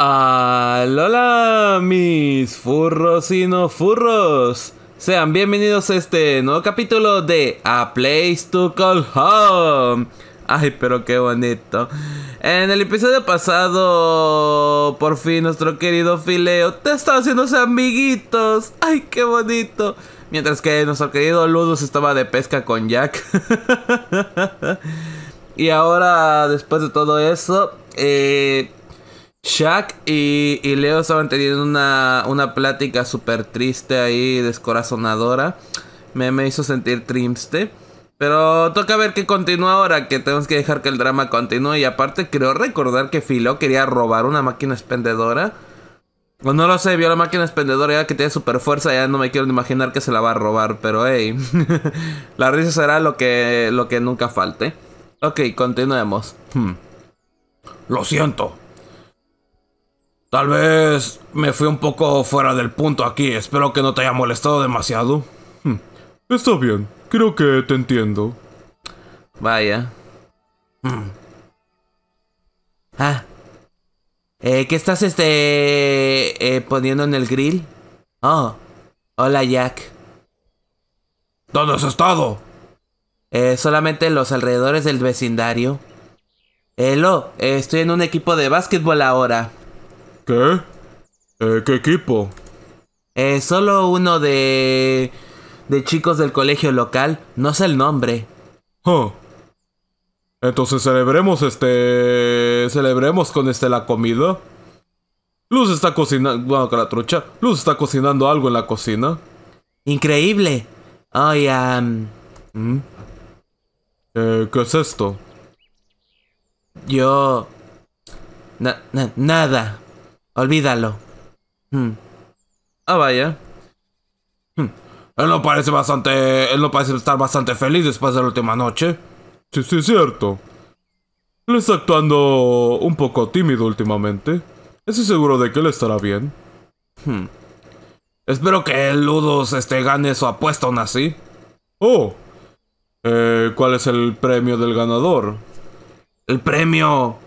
Hola, mis furros y no furros. Sean bienvenidos a este nuevo capítulo de A Place to Call Home. Ay, pero qué bonito. En el episodio pasado, por fin nuestro querido Fileo te estaba haciendo amiguitos. Ay, qué bonito. Mientras que nuestro querido Ludus estaba de pesca con Jack. y ahora, después de todo eso, eh Shaq y, Leo estaban teniendo una, plática súper triste ahí, descorazonadora. Me, me hizo sentir triste. Pero toca ver qué continúa ahora, que tenemos que dejar que el drama continúe. Y aparte, creo recordar que Philo quería robar una máquina expendedora. O no lo sé, vio la máquina expendedora ya que tiene super fuerza, ya no me quiero ni imaginar que se la va a robar, pero hey, la risa será lo que, lo que nunca falte. Ok, continuemos. Hmm. Lo siento, Tal vez me fui un poco fuera del punto aquí. Espero que no te haya molestado demasiado. Hmm. Está bien. Creo que te entiendo. Vaya. Hmm. Ah. Eh, ¿Qué estás este eh, poniendo en el grill? Oh. Hola Jack. ¿Dónde has estado? Eh, solamente en los alrededores del vecindario. Hello, estoy en un equipo de básquetbol ahora. ¿Qué? Eh, ¿Qué equipo? Eh, solo uno de... de chicos del colegio local, no sé el nombre. Entonces celebremos este... celebremos con este la comida. Luz está cocinando... bueno, la trucha. Luz está cocinando algo en la cocina. Increíble. Oye, ¿Mm? eh, ¿Qué es esto? Yo... Na na nada. Olvídalo. Hmm. Ah, vaya. Hmm. Él no parece bastante. Él no parece estar bastante feliz después de la última noche. Sí, sí, es cierto. Él está actuando un poco tímido últimamente. Estoy seguro de que él estará bien. Hmm. Espero que el Ludus este, gane su apuesta aún así. Oh. Eh, ¿Cuál es el premio del ganador? El premio...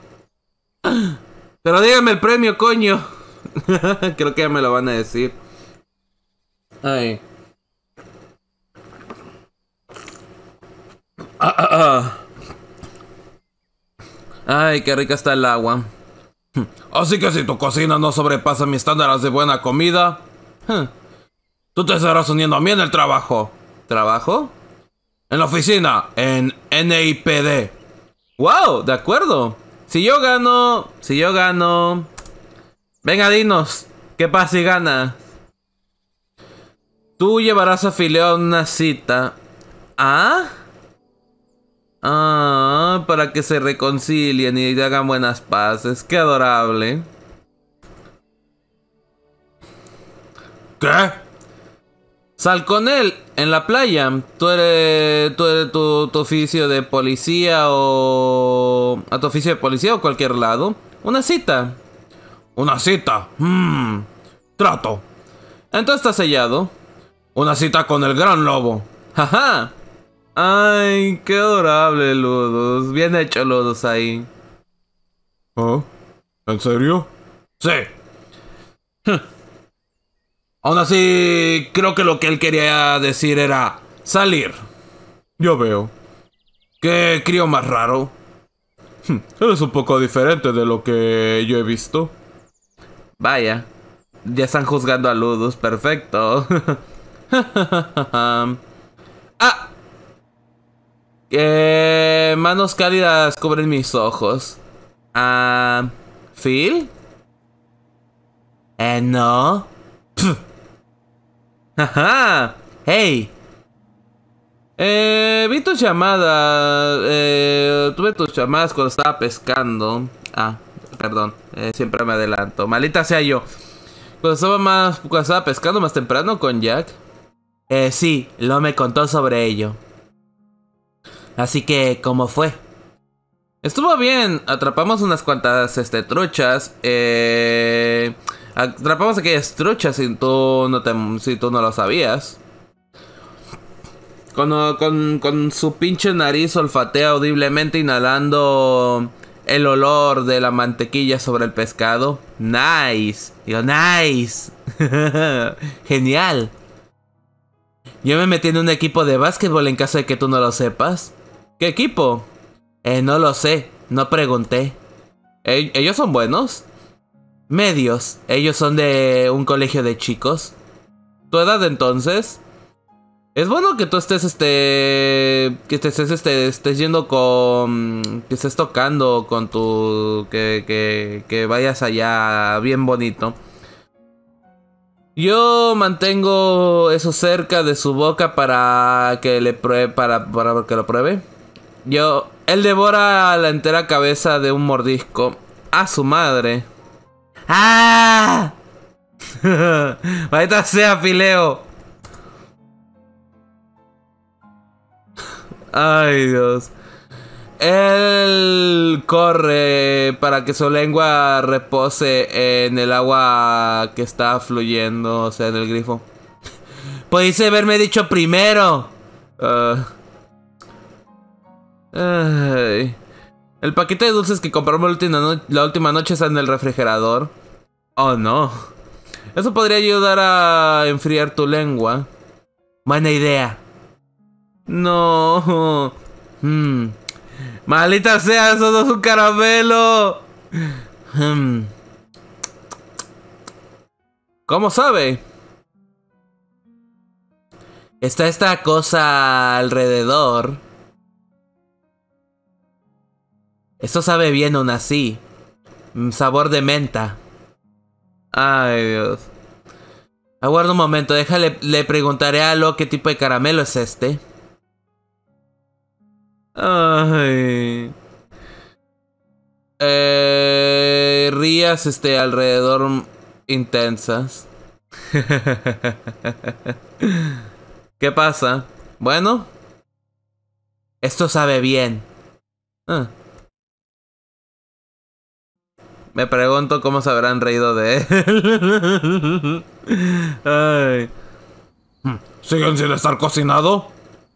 Pero dígame el premio, coño. Creo que ya me lo van a decir. Ay. Ah, ah, ah. Ay, qué rica está el agua. Así que si tu cocina no sobrepasa mis estándares de buena comida, tú te estarás uniendo a mí en el trabajo. ¿Trabajo? En la oficina, en NIPD. ¡Wow! De acuerdo. Si yo gano, si yo gano... Venga, dinos, ¿qué pasa si gana? Tú llevarás a Fileo a una cita. ¿Ah? Ah, para que se reconcilien y hagan buenas paces. ¡Qué adorable! ¿Qué? Sal con él en la playa. Tú eres, tu, oficio de policía o. a tu oficio de policía o cualquier lado. Una cita. Una cita. Mm. Trato. Entonces está sellado. Una cita con el gran lobo. Jaja. Ay, qué adorable, Ludos! Bien hecho, Ludos, ahí. ¿Oh? ¿En serio? Sí. Aún así, creo que lo que él quería decir era salir. Yo veo. ¿Qué crío más raro? Hm, eres un poco diferente de lo que yo he visto. Vaya, ya están juzgando a Ludus, perfecto. ¡Ah! manos cálidas cubren mis ojos. Ah, ¿Phil? Eh, no. ¡Ajá! ¡Hey! Eh, vi tus llamadas. Eh, tuve tus llamadas cuando estaba pescando. Ah, perdón. Eh, siempre me adelanto. Malita sea yo. Cuando estaba, más, cuando pescando más temprano con Jack. Eh, sí, lo me contó sobre ello. Así que, ¿cómo fue? Estuvo bien. Atrapamos unas cuantas este, truchas. Eh. Atrapamos aquellas truchas si tú no, si no lo sabías. Con, su pinche nariz olfatea audiblemente inhalando el olor de la mantequilla sobre el pescado. Nice. Digo, nice. Genial. Yo me metí en un equipo de básquetbol en caso de que tú no lo sepas. ¿Qué equipo? Eh, no lo sé. No pregunté. E, ¿Ellos son buenos? medios. Ellos son de un colegio de chicos. ¿Tu edad entonces? Es bueno que tú estés este. que estés, este, estés yendo con. que estés tocando con tu. que, que, que vayas allá bien bonito. Yo mantengo eso cerca de su boca para que le pruebe, para, para que lo pruebe. Yo, él devora la entera cabeza de un mordisco a su madre. ¡Ah! Maldita sea, fileo. Ay, Dios. Él corre para que su lengua repose en el agua que está fluyendo, o sea, en el grifo. Podéis pues haberme dicho primero. Ah. Ay. El paquete de dulces que compramos la última, noche está en el refrigerador. Oh no. Eso podría ayudar a enfriar tu lengua. Buena idea. No. Malita hmm. Maldita sea, eso no es un caramelo. Hmm. ¿Cómo sabe? Está esta cosa alrededor. Esto sabe bien aún así. Mm, sabor de menta. Ay, Dios. Aguardo un momento, déjale, le preguntaré a lo qué tipo de caramelo es este. Ay. Eh, rías este alrededor intensas. ¿Qué pasa? Bueno, esto sabe bien. Ah. Me pregunto cómo se habrán reído de él. Hmm. ¿Siguen sin estar cocinado?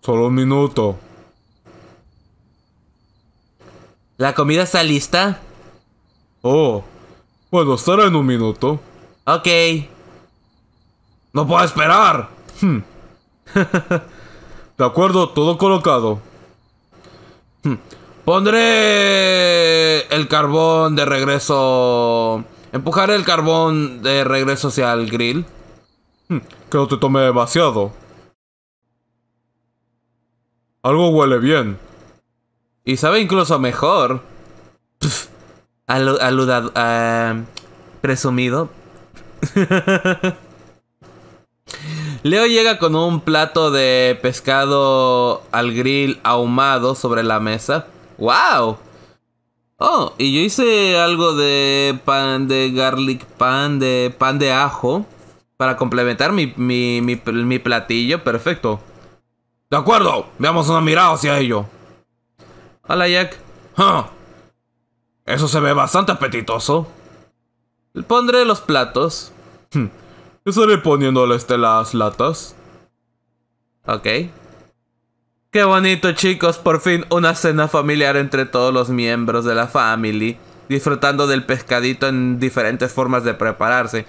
Solo un minuto. ¿La comida está lista? Oh. Bueno, estará en un minuto. Ok. ¡No puedo esperar! Hmm. De acuerdo, todo colocado. Hmm. Pondré el carbón de regreso. Empujaré el carbón de regreso hacia el grill. Hmm, que no te tome demasiado. Algo huele bien. Y sabe incluso mejor. aludado, ah, presumido. Leo llega con un plato de pescado al grill ahumado sobre la mesa. ¡Wow! Oh, y yo hice algo de pan de garlic pan, de pan de ajo, para complementar mi, mi, mi, mi platillo. Perfecto. De acuerdo, veamos una mirada hacia ello. Hola, Jack. Eso se ve bastante apetitoso. Pondré los platos. Estaré poniéndole este las latas. Ok. Qué bonito chicos, por fin una cena familiar entre todos los miembros de la family, disfrutando del pescadito en diferentes formas de prepararse.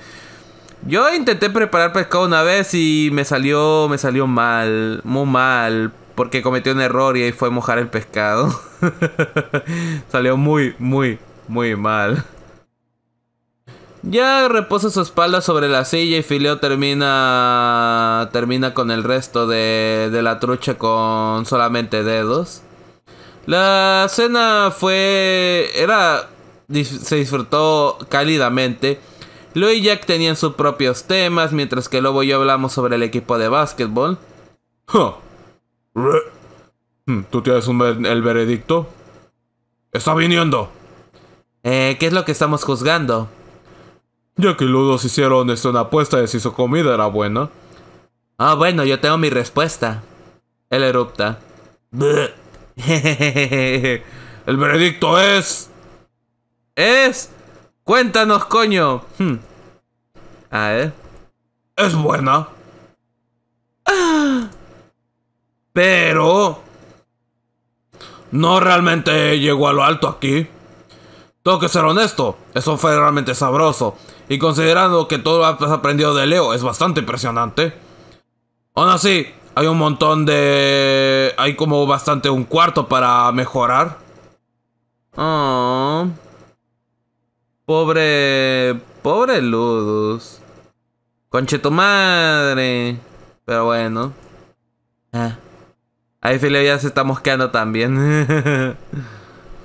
Yo intenté preparar pescado una vez y me salió, me salió mal, muy mal, porque cometí un error y ahí fue mojar el pescado. salió muy, muy, muy mal. Ya reposa su espalda sobre la silla y Fileo termina termina con el resto de, de la trucha con solamente dedos. La cena fue era se disfrutó cálidamente. Lou y Jack tenían sus propios temas, mientras que Lobo y yo hablamos sobre el equipo de básquetbol. Hmm, ¿Tú tienes el veredicto? ¡Está viniendo! Eh, ¿Qué es lo que estamos juzgando? Ya que los hicieron esta una apuesta de si su comida era buena. Ah, bueno, yo tengo mi respuesta. Él erupta. El veredicto es. Es. Cuéntanos, coño. Hmm. A ver. Es buena. Pero... No realmente llegó a lo alto aquí. Tengo que ser honesto. Eso fue realmente sabroso y considerando que todo lo has aprendido de Leo es bastante impresionante. Aún así, hay un montón de... Hay como bastante un cuarto para mejorar. Oh. Pobre... Pobre Ludus. Conche tu madre. Pero bueno. Ah. Ahí Felipe ya se está mosqueando también.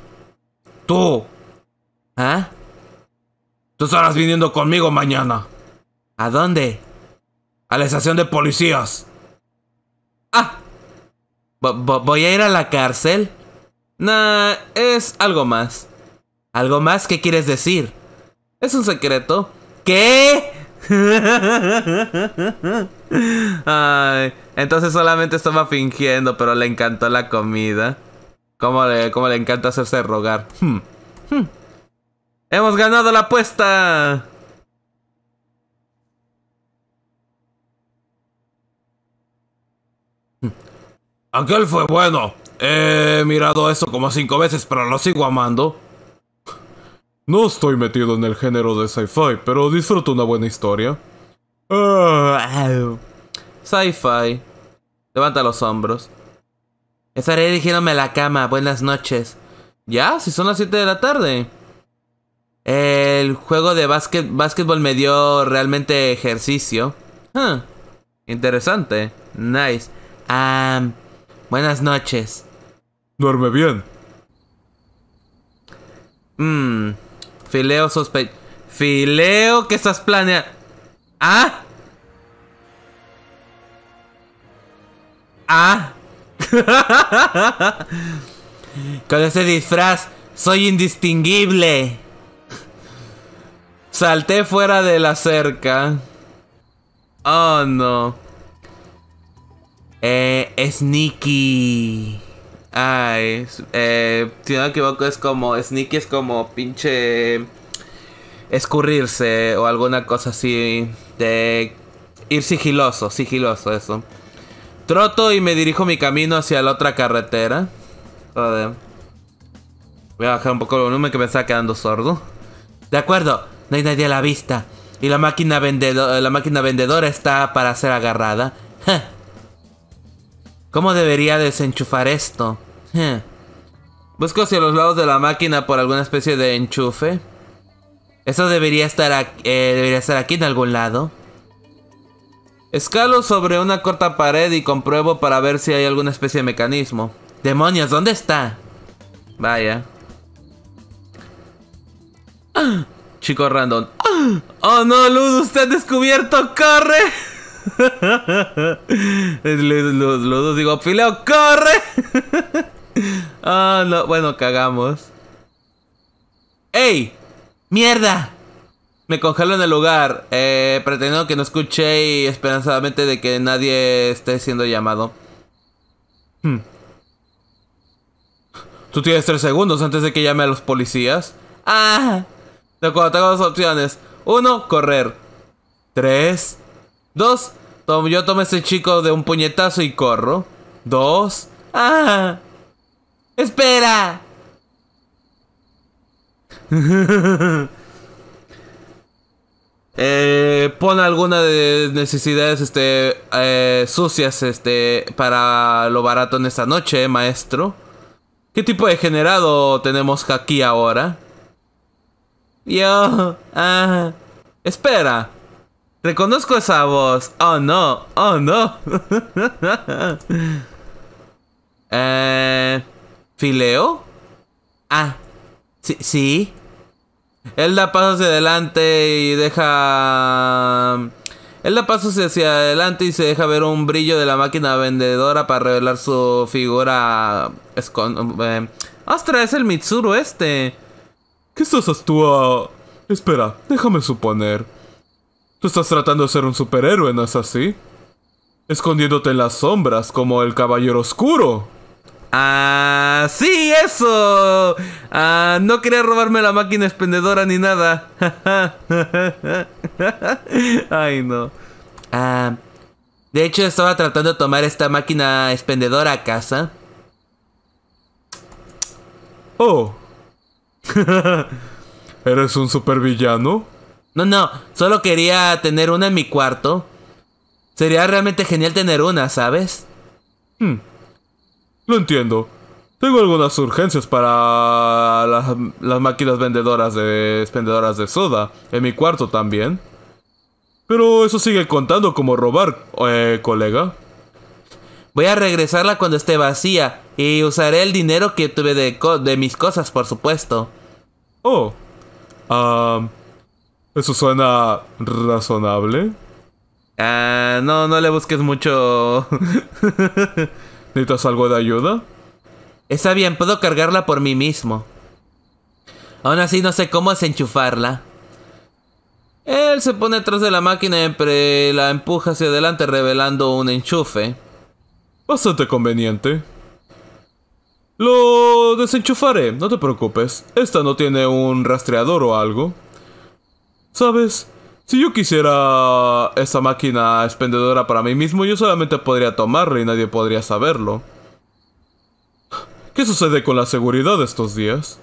Tú. ¿Ah? Tú estarás viniendo conmigo mañana. ¿A dónde? A la estación de policías. Ah. ¿Voy a ir a la cárcel? Nah, es algo más. ¿Algo más ¿Qué quieres decir? Es un secreto. ¿Qué? Ay, entonces solamente estaba fingiendo, pero le encantó la comida. ¿Cómo le, cómo le encanta hacerse rogar? Hmm. hmm. Hemos ganado la apuesta. Aquel fue bueno. He mirado eso como cinco veces, pero lo sigo amando. No estoy metido en el género de sci-fi, pero disfruto una buena historia. sci-fi. Levanta los hombros. Estaré dirigiéndome a la cama. Buenas noches. ¿Ya? Si son las 7 de la tarde. El juego de básquet, básquetbol me dio realmente ejercicio. Interesante. Nice. buenas noches. Duerme bien. Hmm. Fileo sospe... Fileo que estás planeando... ¿Ah? ¿Ah? Con ese disfraz, soy indistinguible. Salté fuera de la cerca. Oh no. Eh, Sneaky. Ay, eh, si no me equivoco es como, Sneaky es como pinche escurrirse o alguna cosa así de ir sigiloso, sigiloso eso. Troto y me dirijo mi camino hacia la otra carretera. Joder. Voy a bajar un poco el volumen que me está quedando sordo. De acuerdo, no hay nadie a la vista. Y la máquina, vendedora, la máquina vendedora está para ser agarrada. ¿Cómo debería desenchufar esto? Busco hacia los lados de la máquina por alguna especie de enchufe. Eso debería estar, aquí, eh, debería estar aquí en algún lado. Escalo sobre una corta pared y compruebo para ver si hay alguna especie de mecanismo. ¡Demonios! ¿Dónde está? Vaya. Chico random. ¡Ah! ¡Oh no, Luz! ¡Usted descubierto! ¡Corre! Luz, digo, Fileo, corre! Ah, oh, no, bueno, cagamos. ¡Ey! ¡Mierda! Me congelo en el lugar, eh, que no escuché y esperanzadamente de que nadie esté siendo llamado. Hmm. ¿Tú tienes tres segundos antes de que llame a los policías? ¡Ah! tengo dos opciones. Uno, correr. Tres. Dos, yo tomo a ese chico de un puñetazo y corro. Dos. ¡Ah! ¡Espera! Pone eh, pon alguna de necesidades este, eh, sucias este, para lo barato en esta noche, maestro. ¿Qué tipo de generado tenemos aquí ahora? Yo, ah, espera. Reconozco esa voz. Oh no, oh no. eh, ¿Fileo? Ah, sí, sí. Él la pasa hacia adelante y deja... Él la pasa hacia adelante y se deja ver un brillo de la máquina vendedora para revelar su figura... Escon... Eh, ¡Ostras! Es el Mitsuru este. ¿Qué estás tú a...? Espera, déjame suponer. Tú estás tratando de ser un superhéroe, ¿no es así? Escondiéndote en las sombras como el Caballero Oscuro. Ah, sí, eso. Ah, no quería robarme la máquina expendedora ni nada. Ay, no. Ah, de hecho, estaba tratando de tomar esta máquina expendedora a casa. Oh, ¿Eres un supervillano? No, no, solo quería tener una en mi cuarto. Sería realmente genial tener una, ¿sabes? Hmm. Lo entiendo. Tengo algunas urgencias para las, máquinas vendedoras de de soda en mi cuarto también. Pero eso sigue contando como robar, eh, colega. Voy a regresarla cuando esté vacía y usaré el dinero que tuve de, de mis cosas, por supuesto. Oh. ¿Eso suena razonable? Ah, no, no le busques mucho. ¿Necesitas algo de ayuda? Está bien, puedo cargarla por mí mismo. Aún así no sé cómo desenchufarla. Él se pone atrás de la máquina y la empuja hacia adelante revelando un enchufe. Bastante conveniente. Lo desenchufaré, no te preocupes. Esta no tiene un rastreador o algo. ¿Sabes? Si yo quisiera esta máquina expendedora para mí mismo, yo solamente podría tomarla y nadie podría saberlo. ¿Qué sucede con la seguridad estos días?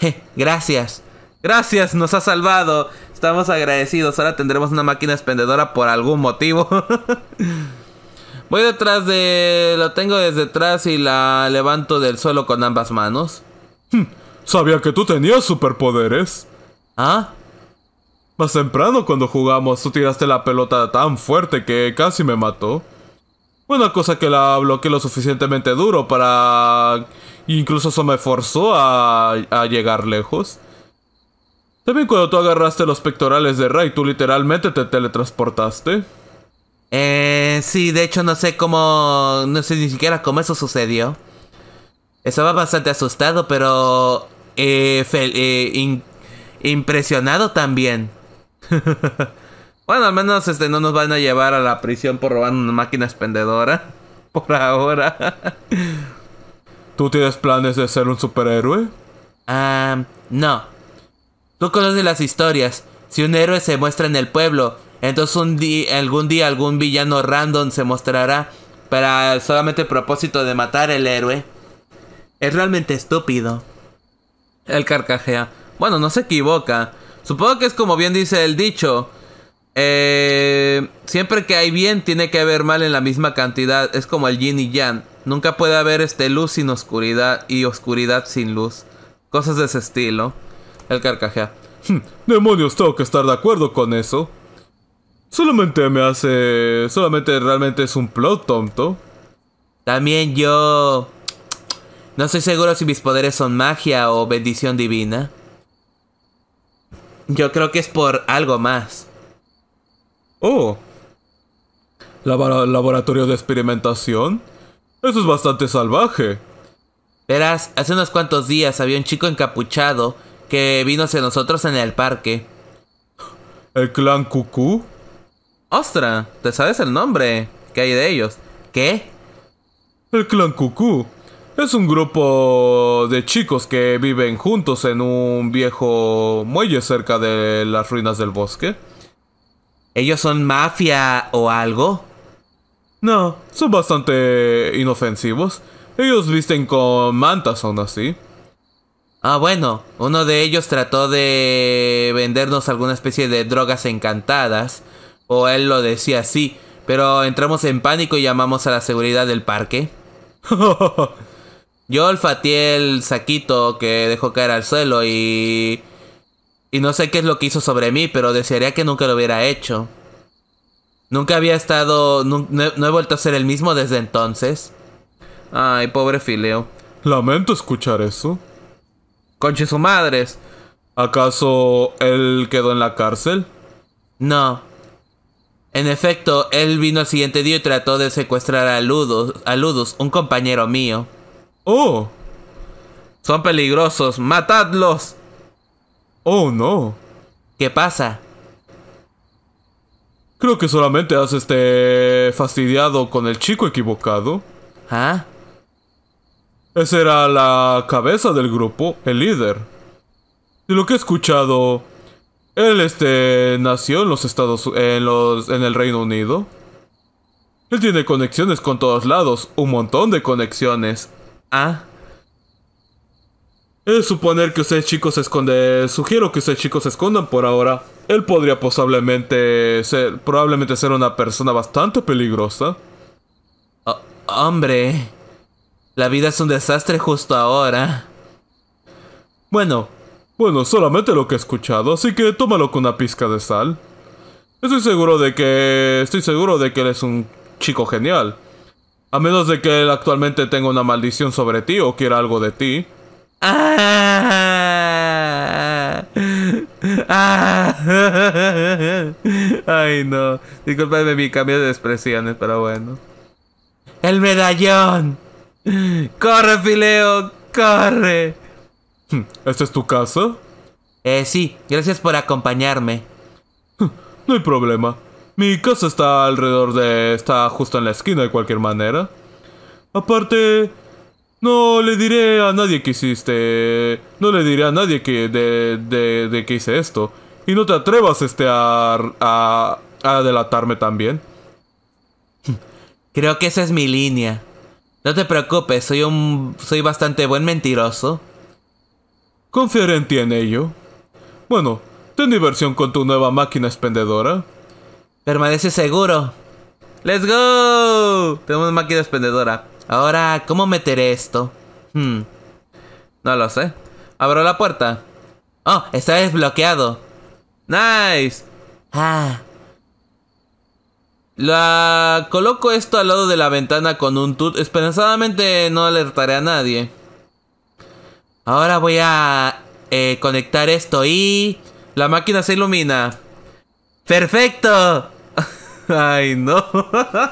Je, gracias. Gracias, nos ha salvado. Estamos agradecidos. Ahora tendremos una máquina expendedora por algún motivo. Voy detrás de... Lo tengo desde atrás y la levanto del suelo con ambas manos. Hmm, sabía que tú tenías superpoderes. ¿Ah? Más temprano cuando jugamos, tú tiraste la pelota tan fuerte que casi me mató. Una cosa que la bloqueé lo suficientemente duro para... Incluso eso me forzó a, a llegar lejos. También cuando tú agarraste los pectorales de Ray, tú literalmente te teletransportaste. Eh, sí, de hecho no sé cómo, no sé ni siquiera cómo eso sucedió. Estaba bastante asustado, pero eh, eh impresionado también. bueno, al menos este, no nos van a llevar a la prisión por robar una máquina expendedora. Por ahora. ¿Tú tienes planes de ser un superhéroe? Ah, no. Tú conoces las historias. Si un héroe se muestra en el pueblo, entonces un algún día algún villano random se mostrará para solamente el propósito de matar al héroe. Es realmente estúpido. El carcajea. Bueno, no se equivoca. Supongo que es como bien dice el dicho. Eh, siempre que hay bien, tiene que haber mal en la misma cantidad. Es como el yin y yang. Nunca puede haber este luz sin oscuridad y oscuridad sin luz. Cosas de ese estilo. El carcajea. Hmm, demonios, tengo que estar de acuerdo con eso. Solamente me hace... Solamente realmente es un plot tonto. También yo... No estoy seguro si mis poderes son magia o bendición divina. Yo creo que es por algo más. Oh. ¿Laboratorio de experimentación? Eso es bastante salvaje. Verás, hace unos cuantos días había un chico encapuchado que vino hacia nosotros en el parque. ¿El clan Cucú? Ostras, ¿Te sabes el nombre? que hay de ellos? ¿Qué? El clan Cucú. Es un grupo de chicos que viven juntos en un viejo muelle cerca de las ruinas del bosque. ¿Ellos son mafia o algo? No, son bastante inofensivos. Ellos visten con mantas aún así. Ah, bueno, uno de ellos trató de vendernos alguna especie de drogas encantadas o él lo decía así. Pero entramos en pánico y llamamos a la seguridad del parque. Yo olfateé el saquito que dejó caer al suelo y... Y no sé qué es lo que hizo sobre mí, pero desearía que nunca lo hubiera hecho. Nunca había estado... No, he vuelto a ser el mismo desde entonces. Ay, pobre Fileo. Lamento escuchar eso. Conche su madres. ¿Acaso él quedó en la cárcel? No, en efecto, él vino al siguiente día y trató de secuestrar a Ludus, un compañero mío. ¡Oh! Son peligrosos, matadlos. Oh, no. ¿Qué pasa? Creo que solamente has este fastidiado con el chico equivocado. ¿Ah? Esa era la cabeza del grupo, el líder. De lo que he escuchado, él este, nació en los Estados en, los, en el Reino Unido. Él tiene conexiones con todos lados, un montón de conexiones. Ah. Es suponer que ustedes chicos se esconden. Sugiero que ustedes chicos se escondan por ahora. Él podría posiblemente ser, probablemente ser una persona bastante peligrosa. Ah, hombre, la vida es un desastre justo ahora. Bueno, bueno, solamente lo que he escuchado, así que tómalo con una pizca de sal. Estoy seguro de que... Estoy seguro de que él es un chico genial. A menos de que él actualmente tenga una maldición sobre ti o quiera algo de ti. ay no, Disculpame mi cambio de expresiones, pero bueno. El medallón. Corre, Fileo, corre. Hmm, ¿Esta es tu casa? Eh, sí, gracias por acompañarme. Hmm, no hay problema. Mi casa está alrededor de... está justo en la esquina de cualquier manera. Aparte, no le diré a nadie que hiciste... No le diré a nadie que de, de, de que hice esto. Y no te atrevas este a, a, a delatarme también. Hmm, creo que esa es mi línea. No te preocupes, soy un... soy bastante buen mentiroso. Confiaré en ti en ello. Bueno, ten diversión con tu nueva máquina expendedora. Permanece seguro. ¡Let's go! Tenemos máquina expendedora. Ahora, ¿cómo meteré esto? Hmm. No lo sé. Abro la puerta. Oh, está desbloqueado. Nice. Ah. La coloco esto al lado de la ventana con un tut. Esperanzadamente no alertaré a nadie. Ahora voy a eh, conectar esto y... La máquina se ilumina. ¡Perfecto! Ay, no.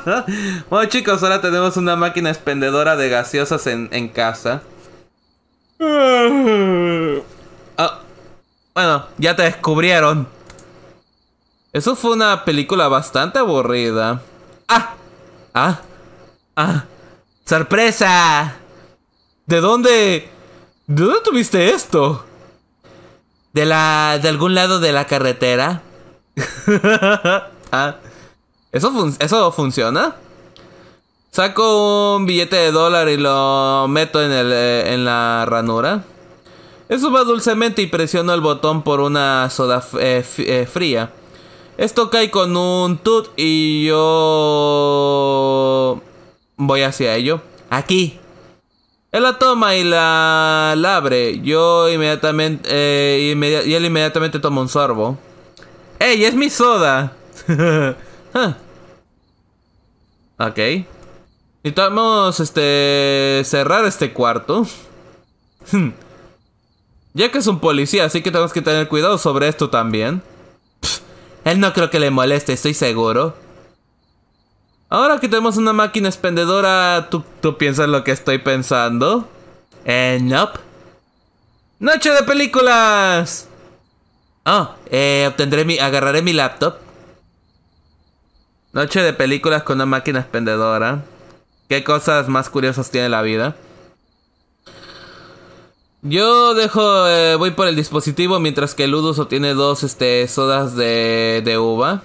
bueno, chicos, ahora tenemos una máquina expendedora de gaseosas en, casa. Ah, bueno, ya te descubrieron. Eso fue una película bastante aburrida. ¡Ah! ¡Ah! ¡Ah! ¡Sorpresa! ¿De dónde? ¿De dónde tuviste esto? De la. de algún lado de la carretera. Ah. ¿eso, funciona? Saco un billete de dólar y lo meto en, el, eh, en la ranura. Eso va dulcemente y presiono el botón por una soda eh, eh, fría. Esto cae con un tut y yo voy hacia ello. Aquí, él la toma y la, abre. Yo inmediatamente. Eh, y él inmediatamente toma un sorbo. ¡Ey, es mi soda! Ok. Necesitamos este. cerrar este cuarto. ya que es un policía, así que tenemos que tener cuidado sobre esto también. él no creo que le moleste, estoy seguro. Ahora que tenemos una máquina expendedora, ¿tú, piensas lo que estoy pensando? Eh, nope. ¡Noche de películas! Oh, eh, obtendré mi. agarraré mi laptop. Noche de películas con una máquina expendedora. ¿Qué cosas más curiosas tiene la vida? Yo dejo, eh, voy por el dispositivo mientras que Ludus obtiene dos este, sodas de, de uva.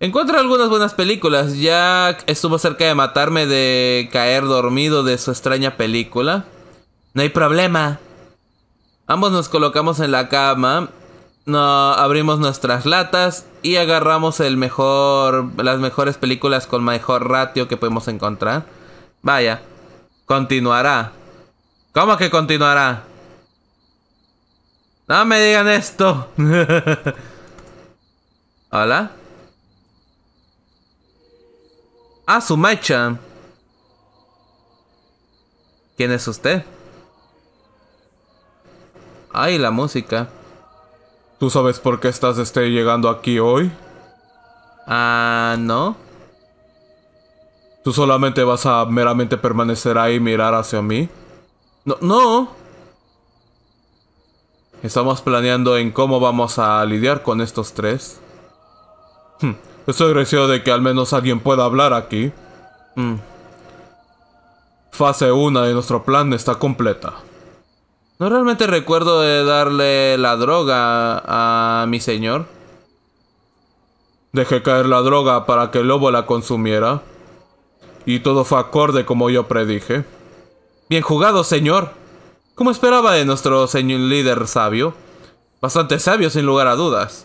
Encuentro algunas buenas películas. Ya estuvo cerca de matarme de caer dormido de su extraña película. No hay problema. Ambos nos colocamos en la cama, no, abrimos nuestras latas y agarramos el mejor, las mejores películas con mejor ratio que podemos encontrar. Vaya, continuará. ¿Cómo que continuará? No me digan esto. Hola. Ah, su macha! ¿Quién es usted? Ay, la música. ¿Tú sabes por qué estás este, llegando aquí hoy? Ah, no. ¿Tú solamente vas a meramente permanecer ahí y mirar hacia mí? No, no. Estamos planeando en cómo vamos a lidiar con estos tres. Hmm. Estoy agradecido de que al menos alguien pueda hablar aquí. Mm. Fase 1 de nuestro plan está completa. No realmente recuerdo de darle la droga a, mi señor. Dejé caer la droga para que el lobo la consumiera. Y todo fue acorde como yo predije. Bien jugado, señor. Como esperaba de nuestro señor líder sabio. Bastante sabio, sin lugar a dudas.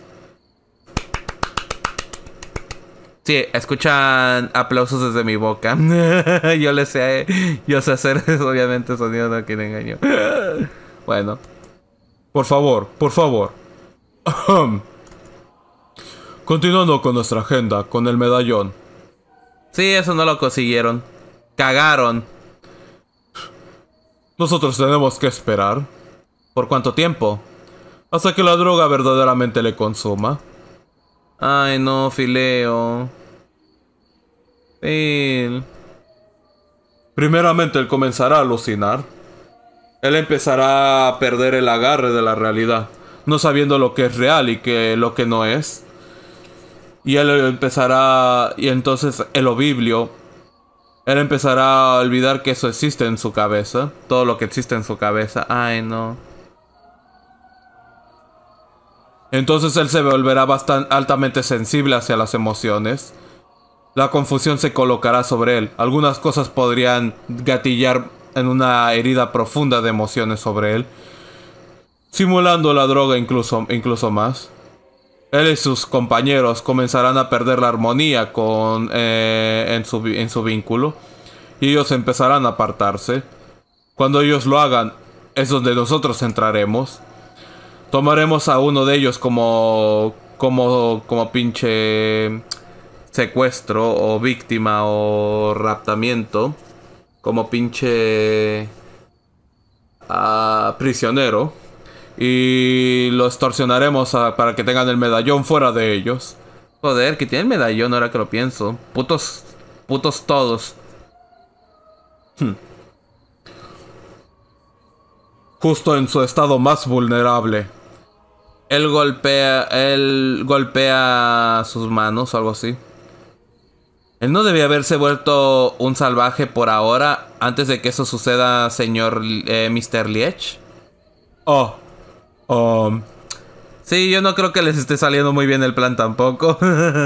Sí, escuchan aplausos desde mi boca. yo les sé, yo sé hacer obviamente sonido no quiero engaño. bueno. Por favor, por favor. Continuando con nuestra agenda, con el medallón. Sí, eso no lo consiguieron. Cagaron. Nosotros tenemos que esperar. ¿Por cuánto tiempo? Hasta que la droga verdaderamente le consuma. Ay, no, fileo. Primeramente, él comenzará a alucinar. Él empezará a perder el agarre de la realidad, no sabiendo lo que es real y que lo que no es. Y él empezará, y entonces el obiblio, él empezará a olvidar que eso existe en su cabeza, todo lo que existe en su cabeza. Ay, no. Entonces él se volverá bastante altamente sensible hacia las emociones. La confusión se colocará sobre él. Algunas cosas podrían gatillar en una herida profunda de emociones sobre él, simulando la droga incluso, incluso más. Él y sus compañeros comenzarán a perder la armonía con, eh, en, su, en su vínculo y ellos empezarán a apartarse. Cuando ellos lo hagan, es donde nosotros entraremos tomaremos a uno de ellos como como como pinche secuestro o víctima o raptamiento como pinche ah, prisionero y lo extorsionaremos para que tengan el medallón fuera de ellos. Joder, que el medallón ahora que lo pienso. Putos, putos todos. Hmm. Justo en su estado más vulnerable. Él golpea, él golpea sus manos o algo así. Él no debía haberse vuelto un salvaje por ahora, antes de que eso suceda, señor eh, Mr. Liech. Oh. Um, sí, yo no creo que les esté saliendo muy bien el plan tampoco.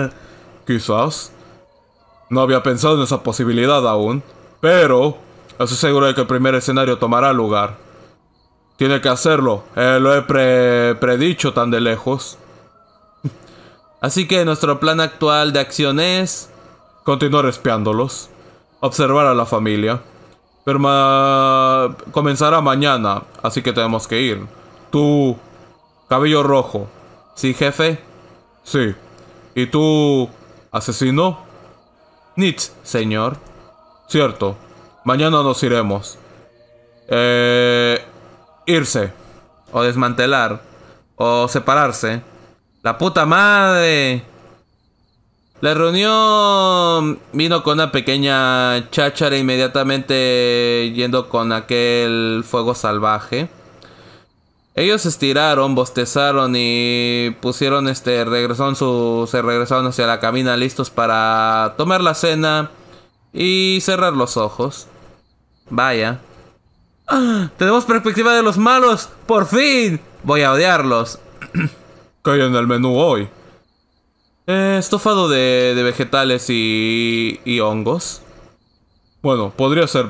Quizás. No había pensado en esa posibilidad aún. Pero, estoy seguro de que el primer escenario tomará lugar. Tiene que hacerlo. Eh, lo he predicho tan de lejos. Así que nuestro plan actual de acción es continuar espiándolos, observar a la familia. Pero ma comenzará mañana, así que tenemos que ir. Tú, cabello rojo. ¿Sí, jefe? Sí. ¿Y tú, asesino? Nitz, señor. Cierto. Mañana nos iremos. Eh irse, o desmantelar, o separarse. La puta madre. La reunión vino con una pequeña cháchara inmediatamente yendo con aquel fuego salvaje. Ellos se estiraron, bostezaron y pusieron este regresaron su se regresaron hacia la cabina listos para tomar la cena y cerrar los ojos. Vaya. Tenemos perspectiva de los malos. Por fin. Voy a odiarlos. ¿Qué hay en el menú hoy? Eh, estofado de, de vegetales y, y hongos. Bueno, podría ser...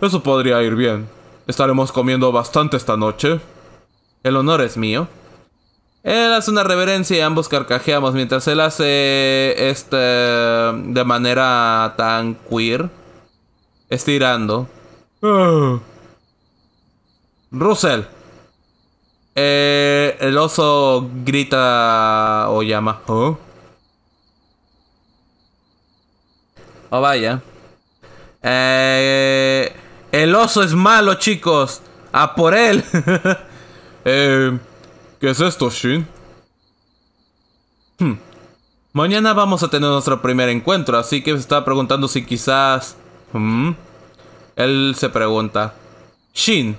Eso podría ir bien. Estaremos comiendo bastante esta noche. El honor es mío. Él hace una reverencia y ambos carcajeamos mientras él hace este de manera tan queer, estirando. Oh. Russell. Eh, el oso grita o llama. Oh, oh vaya. Eh, el oso es malo, chicos. A por él. Eh, ¿Qué es esto, Shin? Hmm. Mañana vamos a tener nuestro primer encuentro, así que se está preguntando si quizás... Hmm. Él se pregunta. Shin,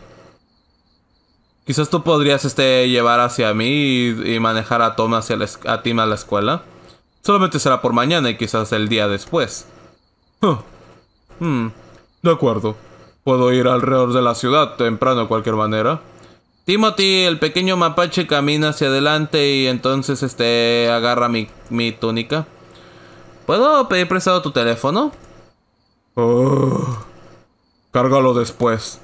Quizás tú podrías este, llevar hacia mí y, manejar a Tom hacia a a la escuela. Solamente será por mañana y quizás el día después. Hmm. De acuerdo. Puedo ir alrededor de la ciudad temprano de cualquier manera. Timothy, el pequeño mapache camina hacia adelante y entonces este agarra mi, mi túnica. ¿Puedo pedir prestado tu teléfono? Oh. Cárgalo después.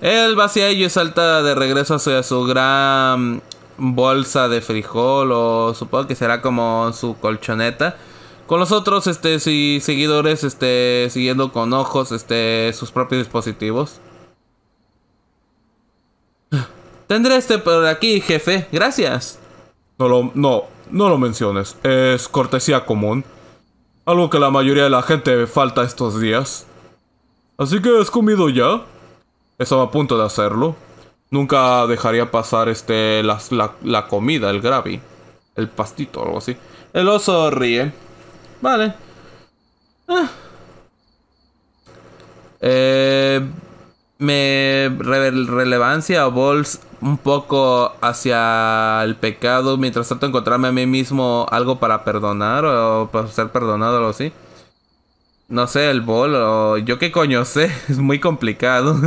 Él va hacia ellos y salta de regreso hacia su gran bolsa de frijol o supongo que será como su colchoneta. Con los otros este, seguidores este, siguiendo con ojos este, sus propios dispositivos. Tendré este por aquí, jefe. Gracias. No no, no lo menciones. Es cortesía común. Algo que la mayoría de la gente falta estos días. Así que has comido ya. Estaba a punto de hacerlo. Nunca dejaría pasar este la, la, comida, el gravy. El pastito o algo así. El oso ríe. Vale. Ah. Eh, me relevancia o un poco hacia el pecado. Mientras de encontrarme a mí mismo algo para perdonar o para ser perdonado o algo así no sé, el bol o yo qué coño sé, es muy complicado.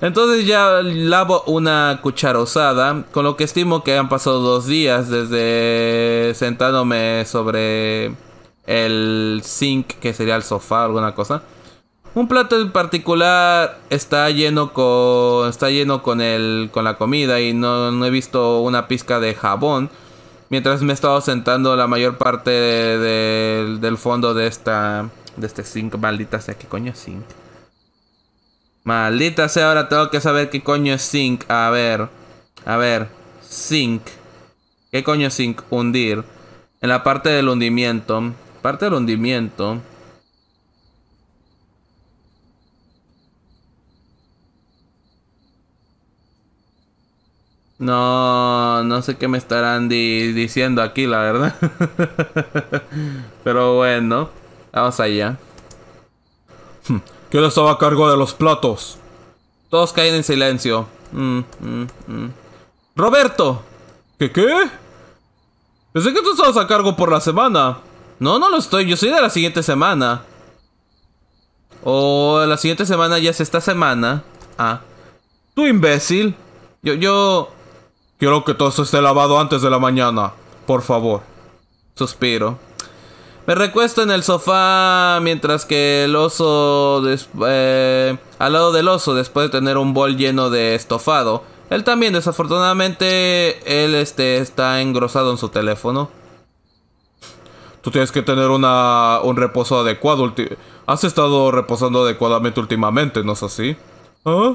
Entonces ya lavo una cucharosada, con lo que estimo que han pasado dos días desde sentándome sobre el zinc, que sería el sofá o alguna cosa. Un plato en particular está lleno con está lleno con el con la comida y no, no he visto una pizca de jabón mientras me he estado sentando la mayor parte del fondo de esta de este zinc maldita sea qué coño es zinc maldita sea ahora tengo que saber qué coño es zinc a ver a ver zinc qué coño es zinc hundir en la parte del hundimiento parte del hundimiento no no, sé qué me estarán diciendo aquí, la verdad. Pero bueno, vamos allá. ¿Quién estaba a cargo de los platos? Todos caen en silencio. Mm, mm, mm. ¡Roberto! ¿Qué qué? Pensé que tú estabas a cargo por la semana. No, no lo estoy. Yo soy de la siguiente semana. O la siguiente semana ya es esta semana. Ah. Tú imbécil. Yo, yo... Quiero que todo esté lavado antes de la mañana, por favor. Suspiro. Me recuesto en el sofá mientras que el oso... Eh, al lado del oso, después de tener un bol lleno de estofado. Él también, desafortunadamente, él este, está engrosado en su teléfono. Tú tienes que tener un reposo adecuado. Has estado reposando adecuadamente últimamente, ¿no es así? ¿Ah?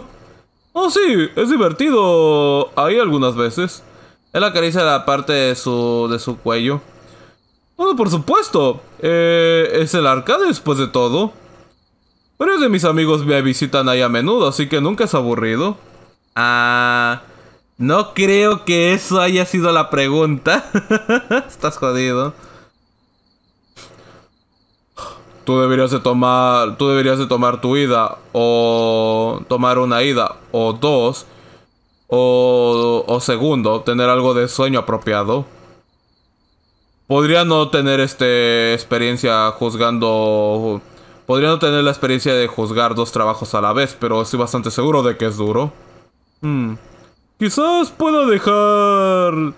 Oh, sí, es divertido ahí algunas veces. Él acaricia la parte de su, de su cuello. Bueno, por supuesto. Eh, es el arca después de todo. Varios de mis amigos me visitan ahí a menudo, así que nunca es aburrido. Ah... No creo que eso haya sido la pregunta. Estás jodido tú deberías de tomar, tú deberías de tomar tu ida o tomar una ida o dos o, o segundo, tener algo de sueño apropiado. Podría no tener este experiencia juzgando podría no tener la experiencia de juzgar dos trabajos a la vez, pero estoy bastante seguro de que es duro. Hmm. Quizás pueda dejar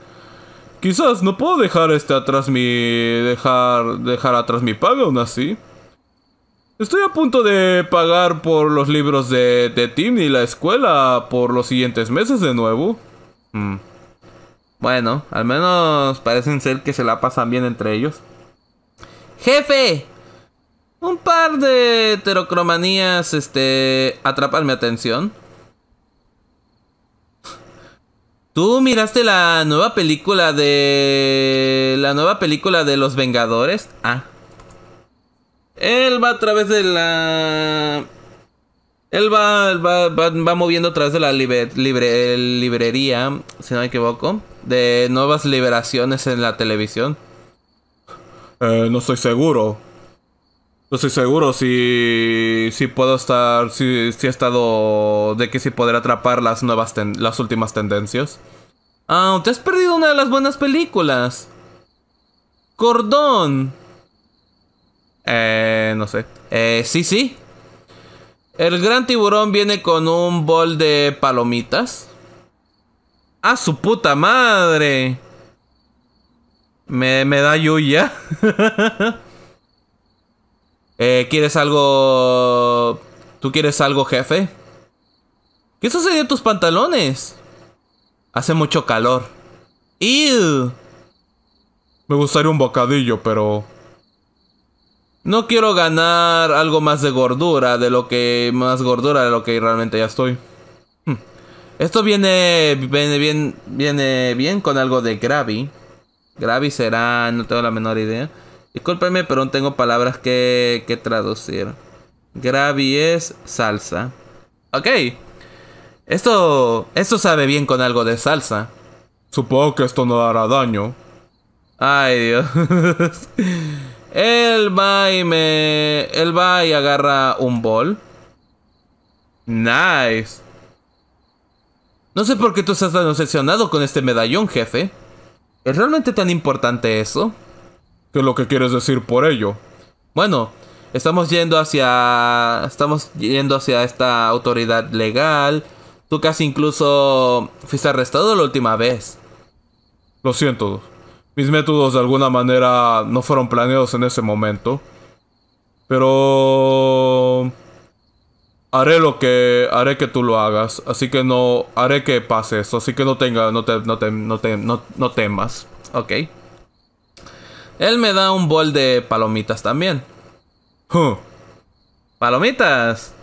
quizás no puedo dejar este atrás mi dejar dejar atrás mi paga aún así. Estoy a punto de pagar por los libros de, Tim y la escuela por los siguientes meses de nuevo. Mm. Bueno, al menos parecen ser que se la pasan bien entre ellos. ¡Jefe! Un par de heterocromanías, este, atrapan mi atención. ¿Tú miraste la nueva película de... la nueva película de Los Vengadores? Ah. Él va a través de la... Él va, va, moviendo a través de la librería, si no me equivoco, de nuevas liberaciones en la televisión. Eh, no estoy seguro. No estoy seguro si, si puedo estar, si, si he estado, de que si podré atrapar las nuevas, las últimas tendencias. Ah, te has perdido una de las buenas películas. Cordón. Eh, no sé. Eh, sí, sí. El gran tiburón viene con un bol de palomitas. ¡Ah, su puta madre! Me, me da lluvia. eh, ¿Quieres algo... ¿Tú quieres algo, jefe? ¿Qué sucede en tus pantalones? Hace mucho calor. ¡Ew! Me gustaría un bocadillo, pero no quiero ganar algo más de gordura de lo que. Más gordura de lo que realmente ya estoy. Hmm. Esto viene. Viene bien. Viene bien con algo de Gravy. Gravy será. No tengo la menor idea. Disculpenme pero no tengo palabras que, que traducir. Gravy es salsa. Ok. Esto. Esto sabe bien con algo de salsa. Supongo que esto no hará daño. Ay, Dios. Él va y me... Él va y agarra un bol. Nice. No sé por qué tú estás tan obsesionado con este medallón, jefe. ¿Es realmente tan importante eso? ¿Qué es lo que quieres decir por ello? Bueno, estamos yendo hacia... Estamos yendo hacia esta autoridad legal. Tú casi incluso fuiste arrestado la última vez. Lo siento, mis métodos de alguna manera no fueron planeados en ese momento. Pero haré lo que haré que tú lo hagas, así que no haré que pase eso, así que no tenga no te, no, te, temas, ¿ok? Él me da un bol de palomitas también. Huh. Palomitas.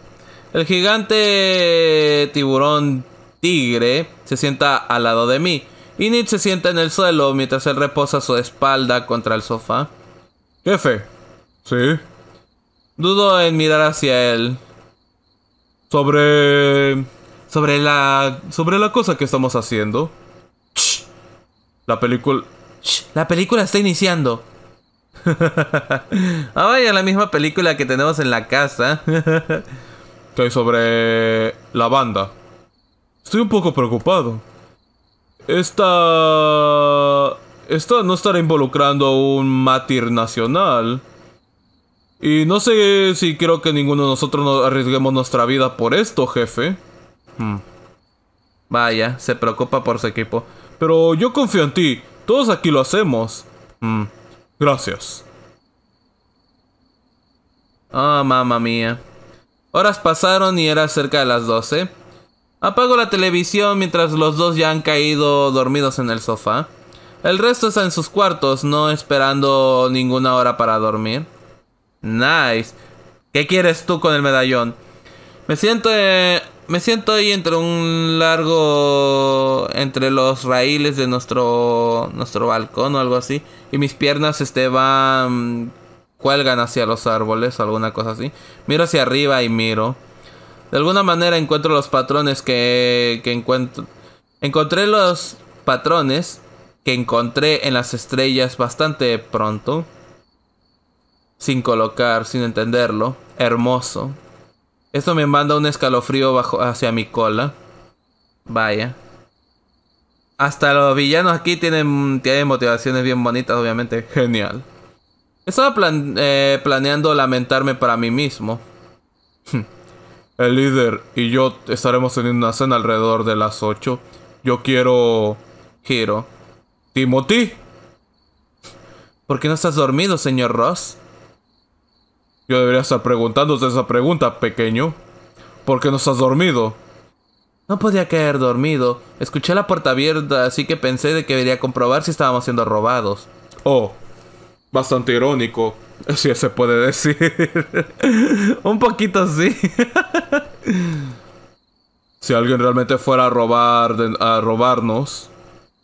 El gigante tiburón tigre se sienta al lado de mí y se sienta en el suelo mientras él reposa su espalda contra el sofá. Jefe. Sí. Dudo en mirar hacia él. Sobre... Sobre la... Sobre la cosa que estamos haciendo. La película... La película está iniciando. ah, vaya, la misma película que tenemos en la casa. Estoy sobre la banda. Estoy un poco preocupado. Esta... Esta no estará involucrando a un matir nacional. Y no sé si creo que ninguno de nosotros nos arriesguemos nuestra vida por esto, jefe. Hmm. Vaya, se preocupa por su equipo. Pero yo confío en ti. Todos aquí lo hacemos. Hmm. gracias. Ah, mamá mía. Horas pasaron y era cerca de las 12. Apago la televisión mientras los dos ya han caído dormidos en el sofá. El resto está en sus cuartos, no esperando ninguna hora para dormir. Nice. ¿Qué quieres tú con el medallón? Me siento, eh, me siento ahí entre un largo, entre los raíles de nuestro, nuestro balcón o algo así, y mis piernas este van, cuelgan hacia los árboles o alguna cosa así. Miro hacia arriba y miro. De alguna manera encuentro los patrones que, que encuentro. Encontré los patrones que encontré en las estrellas bastante pronto. Sin colocar, sin entenderlo. Hermoso. Esto me manda un escalofrío bajo hacia mi cola. Vaya. Hasta los villanos aquí tienen, tienen motivaciones bien bonitas, obviamente. Genial. Estaba eh, planeando lamentarme para mí mismo. El líder y yo estaremos teniendo una cena alrededor de las 8. Yo quiero... Giro. Timothy. ¿Por qué no estás dormido, señor Ross? Yo debería estar preguntándote esa pregunta, pequeño. ¿Por qué no estás dormido? No podía caer dormido. Escuché la puerta abierta, así que pensé de que debería comprobar si estábamos siendo robados. Oh, bastante irónico. Si se puede decir. Un poquito sí. si alguien realmente fuera a robar a robarnos,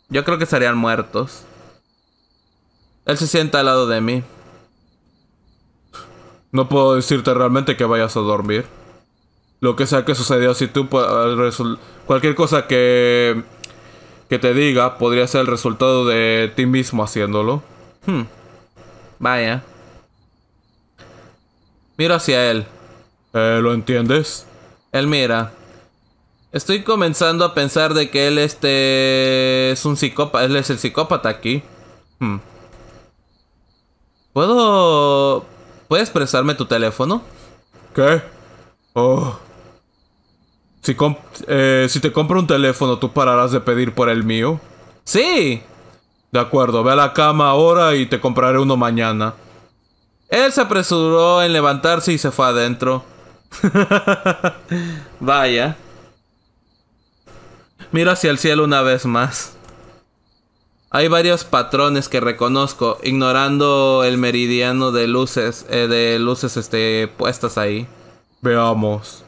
yo creo que estarían muertos. Él se sienta al lado de mí. No puedo decirte realmente que vayas a dormir. Lo que sea que sucedió, si tú cualquier cosa que que te diga podría ser el resultado de ti mismo haciéndolo. Hmm. Vaya. Miro hacia él. Eh, ¿Lo entiendes? Él mira. Estoy comenzando a pensar de que él este es un psicópata. Él es el psicópata aquí. Hmm. ¿Puedo... ¿Puedes prestarme tu teléfono? ¿Qué? Oh. Si, eh, si te compro un teléfono, ¿tú pararás de pedir por el mío? Sí. De acuerdo, ve a la cama ahora y te compraré uno mañana. Él se apresuró en levantarse y se fue adentro. Vaya. ¡Mira hacia el cielo una vez más. Hay varios patrones que reconozco, ignorando el meridiano de luces, eh, de luces este, puestas ahí. Veamos.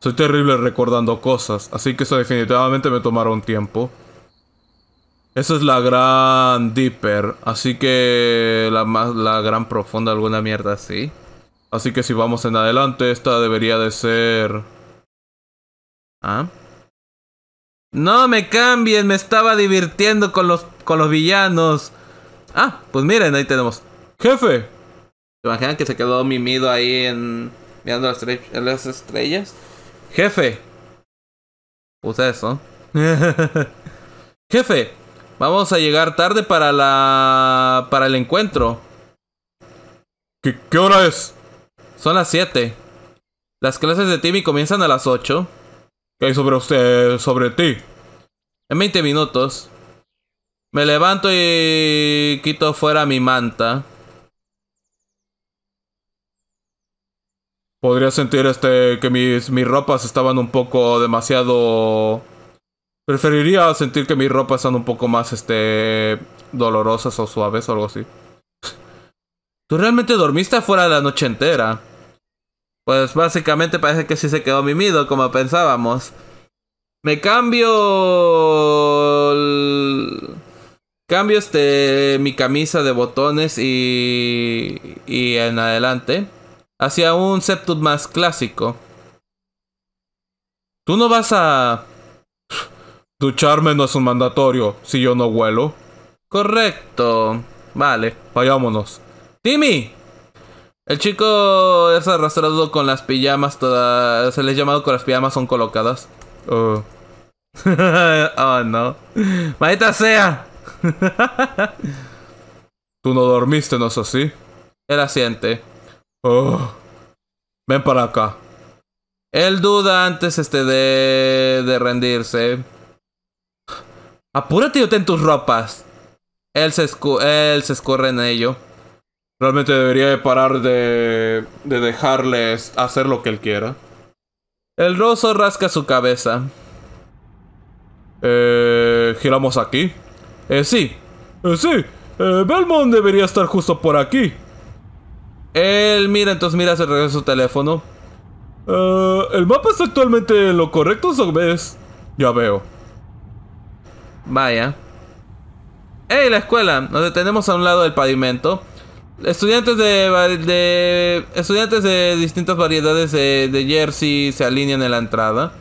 Soy terrible recordando cosas, así que eso definitivamente me tomará un tiempo. Esa es la gran Deeper. Así que la más la gran profunda, alguna mierda así. Así que si vamos en adelante, esta debería de ser. ¿Ah? No me cambien, me estaba divirtiendo con los con los villanos. Ah, pues miren, ahí tenemos. ¡Jefe! te imaginan que se quedó mimido ahí en. mirando las, las estrellas? ¡Jefe! Pues eso. ¡Jefe! Vamos a llegar tarde para la. para el encuentro. ¿Qué, hora es? Son las 7. Las clases de Timmy comienzan a las 8. ¿Qué hay sobre usted? Eh, sobre ti? En 20 minutos. Me levanto y quito fuera mi manta. Podría sentir este que mis, mis ropas estaban un poco demasiado Preferiría sentir que mis ropas son un poco más este dolorosas o suaves o algo así. ¿Tú realmente dormiste afuera la noche entera? Pues básicamente parece que sí se quedó mimido como pensábamos. Me cambio cambio este mi camisa de botones y y en adelante hacia un septum más clásico. Tú no vas a Ducharme no es un mandatorio si yo no huelo. Correcto. Vale, vayámonos. ¡Timmy! El chico es arrastrado con las pijamas todas. Se ha llamado con las pijamas son colocadas. Uh. oh no. ¡Maldita sea! Tú no dormiste, ¿no es así? Él siente. Oh. Ven para acá. Él duda antes este de, de rendirse. Apúrate y ten tus ropas. Él se, él se en ello. Realmente debería de parar de, de dejarles hacer lo que él quiera. El roso rasca su cabeza. Eh, ¿Giramos aquí? Eh, sí. Eh, sí. Eh, Belmont debería estar justo por aquí. Él mira, entonces mira, se regresa su teléfono. Eh, ¿El mapa es actualmente lo correcto, ves? Ya veo. Vaya. ¡Ey, la escuela! Nos detenemos a un lado del pavimento. Estudiantes de, estudiantes de distintas variedades de, jersey se alinean en la entrada.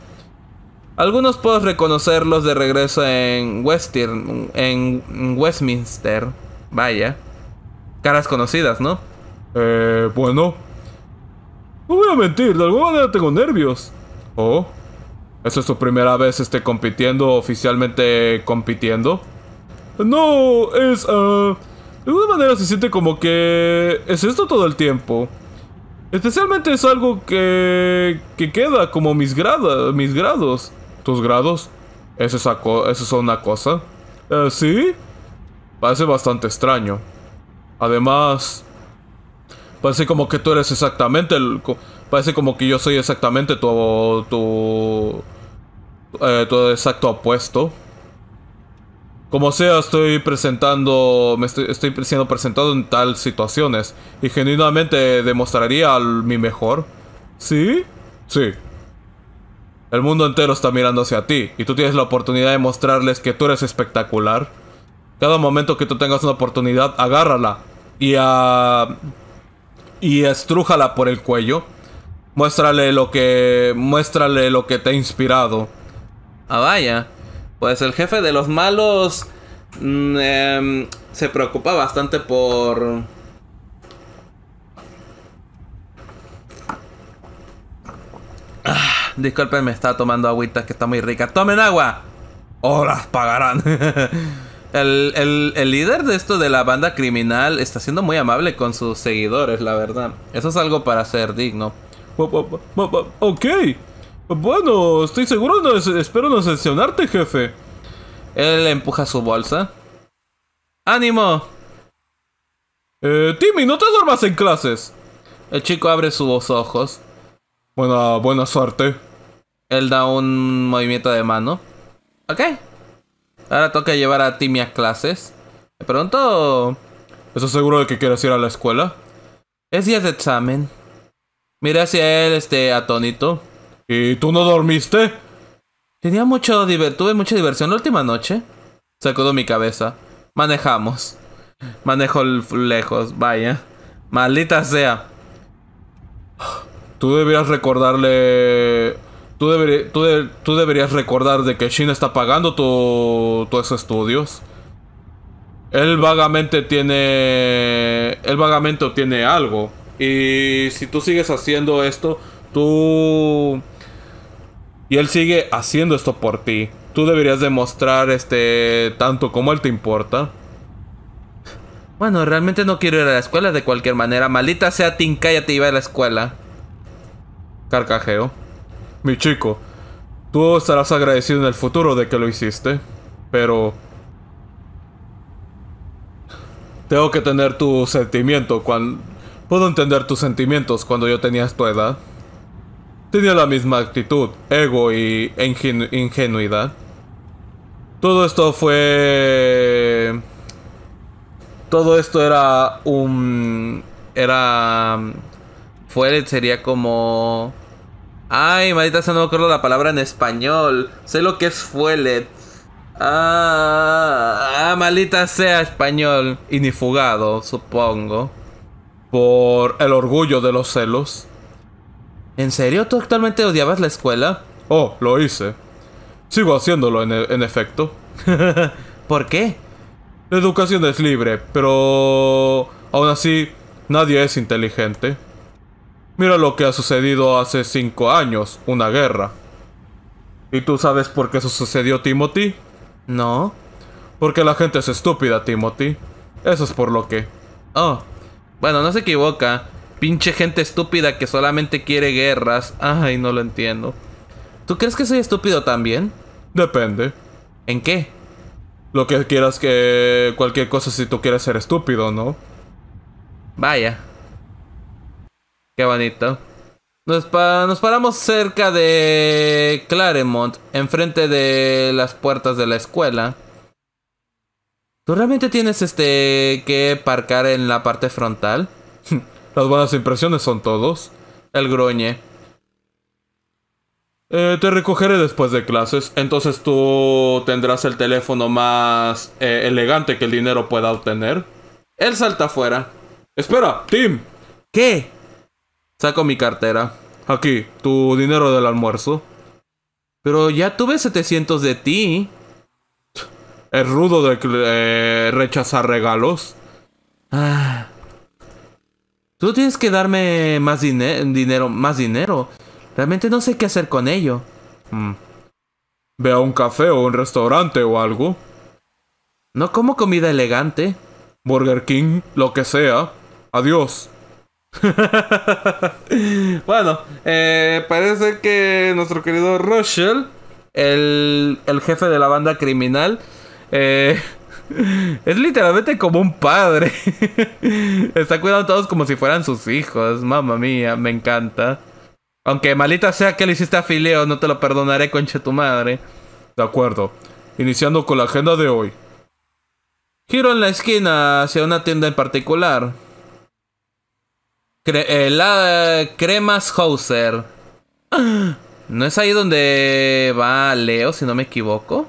Algunos puedo reconocerlos de regreso en Western, en Westminster. Vaya. Caras conocidas, ¿no? Eh, bueno. No voy a mentir, de alguna manera tengo nervios. Oh. ¿Eso es tu primera vez este, compitiendo, oficialmente compitiendo? No, es... Ah, de alguna manera se siente como que... Es esto todo el tiempo. Especialmente es algo que... Que queda como mis, grada, mis grados. ¿Tus grados? ¿Eso es, ¿Eso es una cosa? Eh, ¿Sí? Parece bastante extraño. Además... Parece como que tú eres exactamente el... Parece como que yo soy exactamente tu... tu eh, todo exacto opuesto. Como sea, estoy presentando, me estoy, siendo presentado en tal situaciones y genuinamente demostraría mi mejor. ¿Sí? Sí. El mundo entero está mirando hacia ti y tú tienes la oportunidad de mostrarles que tú eres espectacular. Cada momento que tú tengas una oportunidad, agárrala y a ah, y estrújala por el cuello. Muéstrale lo que muéstrale lo que te ha inspirado. Ah, vaya. Pues el jefe de los malos mm, em, se preocupa bastante por... Ah, disculpen, me está tomando agüita que está muy rica. ¡Tomen agua! ¡O las pagarán! el, el líder de esto de la banda criminal está siendo muy amable con sus seguidores, la verdad. Eso es algo para ser digno. Ok. Bueno, estoy seguro, espero no sancionarte, jefe. Él empuja su bolsa. ¡Ánimo! Eh, Timmy, no te duermas en clases. El chico abre sus ojos. Buena, buena suerte. Él da un movimiento de mano. Ok. Ahora toca llevar a Timmy a clases. De pronto. ¿Estás seguro de que quieres ir a la escuela? Es día de examen. Mira hacia él, este, atónito. ¿Y tú no dormiste? Tenía mucho tuve mucha diversión la última noche. Sacudo mi cabeza. Manejamos. Manejo lejos, vaya. Maldita sea. Tú deberías recordarle... Tú, tú, deberías recordar de que Shin está pagando tus estudios. Él vagamente tiene... Él vagamente obtiene algo. Y si tú sigues haciendo esto, tú... Y él sigue haciendo esto por ti. Tú deberías demostrar este tanto como él te importa. Bueno, realmente no quiero ir a la escuela de cualquier manera. Malita sea Tinka, y te iba a la escuela. Carcajeo. Mi chico, tú estarás agradecido en el futuro de que lo hiciste. Pero... Tengo que tener tu sentimiento cuando... Puedo entender tus sentimientos cuando yo tenía tu edad. Tenía la misma actitud, ego y ingenuidad. Todo esto fue... Todo esto era un... Era... Fue, sería como... Ay, maldita sea, no me la palabra en español. Sé lo que es fuelet. Ah, ah, maldita sea español. Inifugado, supongo. Por el orgullo de los celos. ¿En serio? ¿Tú actualmente odiabas la escuela? Oh, lo hice. Sigo haciéndolo, en, e, efecto. ¿Por qué? La educación es libre, pero... Aún así, nadie es inteligente. Mira lo que ha sucedido hace cinco años, una guerra. ¿Y tú sabes por qué eso sucedió, Timothy? No. Porque la gente es estúpida, Timothy. Eso es por lo que. Oh. Bueno, no se equivoca. Pinche gente estúpida que solamente quiere guerras. Ay, no lo entiendo. ¿Tú crees que soy estúpido también? Depende. ¿En qué? Lo que quieras que... Cualquier cosa si tú quieres ser estúpido, ¿no? Vaya. Qué bonito. Nos, nos paramos cerca de Claremont, enfrente de las puertas de la escuela. ¿Tú realmente tienes este que parcar en la parte frontal? Las buenas impresiones son todos. El groñe. Eh, te recogeré después de clases, entonces tú tendrás el teléfono más eh, elegante que el dinero pueda obtener. Él salta afuera. Espera, Tim. ¿Qué? Saco mi cartera. Aquí, tu dinero del almuerzo. Pero ya tuve 700 de ti. Es rudo de eh, rechazar regalos. Ah. Tú tienes que darme más dinero, más dinero. Realmente no sé qué hacer con ello. Mm. Ve a un café o un restaurante o algo. No como comida elegante. Burger King, lo que sea. Adiós. bueno, eh, parece que nuestro querido Russell, el, el, jefe de la banda criminal, eh, Es literalmente como un padre. Está cuidando a todos como si fueran sus hijos. Mamma mía, me encanta. Aunque malita sea que le hiciste a no te lo perdonaré, concha tu madre. De acuerdo. Iniciando con la agenda de hoy. Giro en la esquina hacia una tienda en particular. Eh, la Cremas Hauser. ¿No es ahí donde va Leo, si no me equivoco?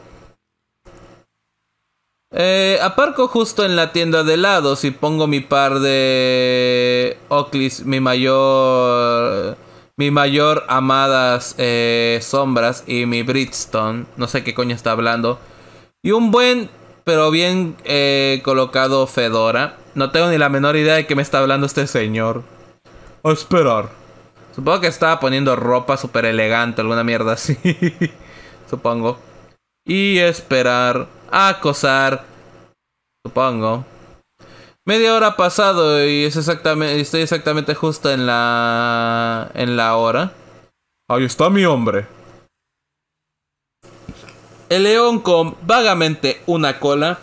Eh, aparco justo en la tienda de helados y pongo mi par de Oclis, mi mayor. Mi mayor amadas eh, sombras y mi bridgestone. No sé qué coño está hablando. Y un buen, pero bien eh, colocado Fedora. No tengo ni la menor idea de qué me está hablando este señor. A esperar. Supongo que estaba poniendo ropa súper elegante, alguna mierda así. Supongo. Y esperar a acosar. Supongo. Media hora ha pasado y es exactamente, estoy exactamente justo en la, en la hora. Ahí está mi hombre. El león con vagamente una cola